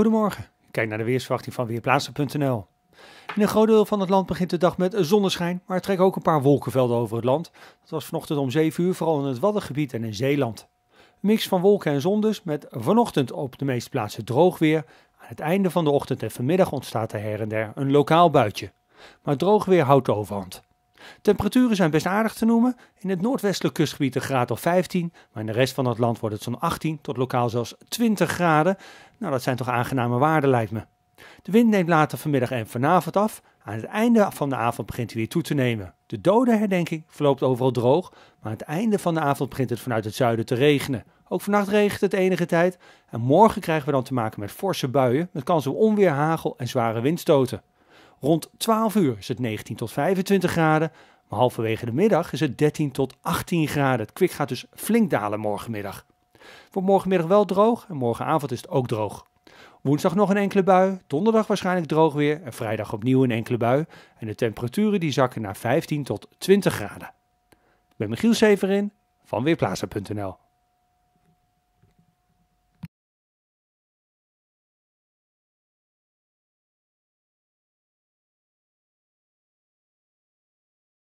Goedemorgen. Kijk naar de weersverwachting van Weerplaatsen.nl. In een groot deel van het land begint de dag met zonneschijn, maar er trekken ook een paar wolkenvelden over het land. Dat was vanochtend om 7 uur, vooral in het Waddengebied en in Zeeland. mix van wolken en zon dus, met vanochtend op de meeste plaatsen droog weer. Aan het einde van de ochtend en vanmiddag ontstaat er her en der een lokaal buitje. Maar droog weer houdt overhand. Temperaturen zijn best aardig te noemen. In het noordwestelijk kustgebied een graad of 15, maar in de rest van het land wordt het zo'n 18 tot lokaal zelfs 20 graden. Nou, dat zijn toch aangename waarden lijkt me. De wind neemt later vanmiddag en vanavond af. Aan het einde van de avond begint hij weer toe te nemen. De dode herdenking verloopt overal droog, maar aan het einde van de avond begint het vanuit het zuiden te regenen. Ook vannacht regent het enige tijd en morgen krijgen we dan te maken met forse buien met kans op onweer, hagel en zware windstoten. Rond 12 uur is het 19 tot 25 graden. Maar halverwege de middag is het 13 tot 18 graden. Het kwik gaat dus flink dalen morgenmiddag. Wordt morgenmiddag wel droog en morgenavond is het ook droog. Woensdag nog een enkele bui, donderdag waarschijnlijk droog weer en vrijdag opnieuw een enkele bui. En de temperaturen die zakken naar 15 tot 20 graden. Ik ben Michiel Severin van Weerplaza.nl